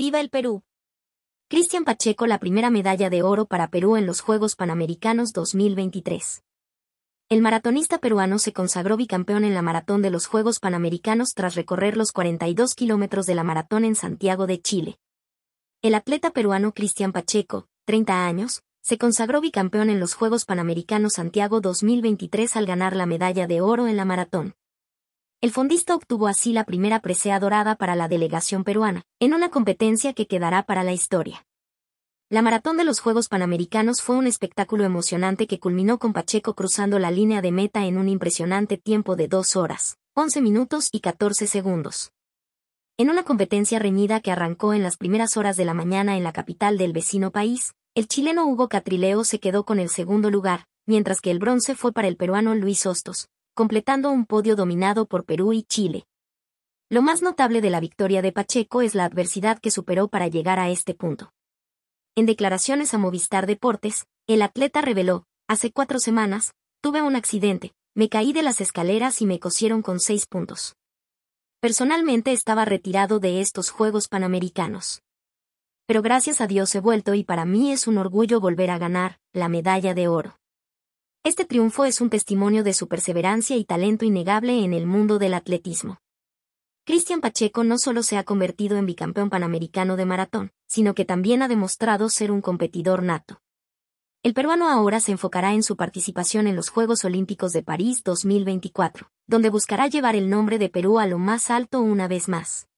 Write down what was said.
¡Viva el Perú! Cristian Pacheco la primera medalla de oro para Perú en los Juegos Panamericanos 2023. El maratonista peruano se consagró bicampeón en la maratón de los Juegos Panamericanos tras recorrer los 42 kilómetros de la maratón en Santiago de Chile. El atleta peruano Cristian Pacheco, 30 años, se consagró bicampeón en los Juegos Panamericanos Santiago 2023 al ganar la medalla de oro en la maratón. El fondista obtuvo así la primera presea dorada para la delegación peruana, en una competencia que quedará para la historia. La maratón de los Juegos Panamericanos fue un espectáculo emocionante que culminó con Pacheco cruzando la línea de meta en un impresionante tiempo de 2 horas, 11 minutos y 14 segundos. En una competencia reñida que arrancó en las primeras horas de la mañana en la capital del vecino país, el chileno Hugo Catrileo se quedó con el segundo lugar, mientras que el bronce fue para el peruano Luis Hostos, completando un podio dominado por Perú y Chile. Lo más notable de la victoria de Pacheco es la adversidad que superó para llegar a este punto. En declaraciones a Movistar Deportes, el atleta reveló, hace cuatro semanas, tuve un accidente, me caí de las escaleras y me cosieron con seis puntos. Personalmente estaba retirado de estos Juegos Panamericanos. Pero gracias a Dios he vuelto y para mí es un orgullo volver a ganar la medalla de oro. Este triunfo es un testimonio de su perseverancia y talento innegable en el mundo del atletismo. Cristian Pacheco no solo se ha convertido en bicampeón panamericano de maratón, sino que también ha demostrado ser un competidor nato. El peruano ahora se enfocará en su participación en los Juegos Olímpicos de París 2024, donde buscará llevar el nombre de Perú a lo más alto una vez más.